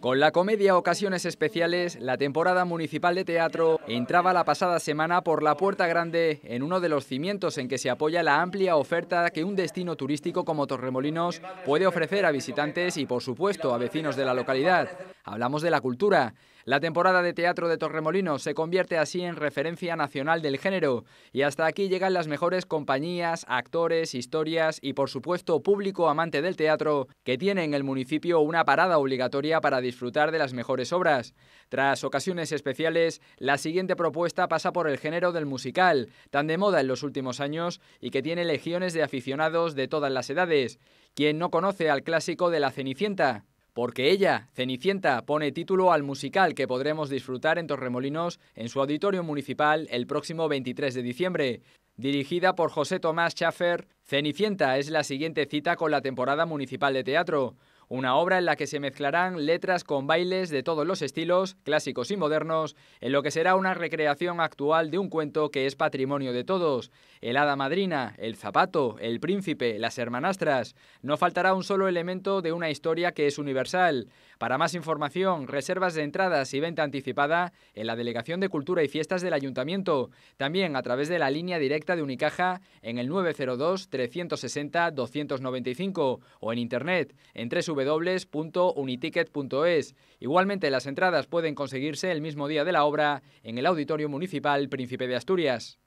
Con la comedia Ocasiones Especiales, la temporada municipal de teatro entraba la pasada semana por la Puerta Grande en uno de los cimientos en que se apoya la amplia oferta que un destino turístico como Torremolinos puede ofrecer a visitantes y, por supuesto, a vecinos de la localidad. Hablamos de la cultura. La temporada de teatro de Torremolinos se convierte así en referencia nacional del género y hasta aquí llegan las mejores compañías, actores, historias y por supuesto público amante del teatro que tiene en el municipio una parada obligatoria para disfrutar de las mejores obras. Tras ocasiones especiales, la siguiente propuesta pasa por el género del musical, tan de moda en los últimos años y que tiene legiones de aficionados de todas las edades. ¿Quién no conoce al clásico de la Cenicienta? porque ella, Cenicienta, pone título al musical que podremos disfrutar en Torremolinos en su auditorio municipal el próximo 23 de diciembre. Dirigida por José Tomás Schaffer, Cenicienta es la siguiente cita con la temporada municipal de teatro una obra en la que se mezclarán letras con bailes de todos los estilos, clásicos y modernos, en lo que será una recreación actual de un cuento que es patrimonio de todos. El hada madrina, el zapato, el príncipe, las hermanastras. No faltará un solo elemento de una historia que es universal. Para más información, reservas de entradas y venta anticipada en la Delegación de Cultura y Fiestas del Ayuntamiento, también a través de la línea directa de Unicaja en el 902 360 295 o en internet entre www.uniticket.es. Igualmente, las entradas pueden conseguirse el mismo día de la obra en el Auditorio Municipal Príncipe de Asturias.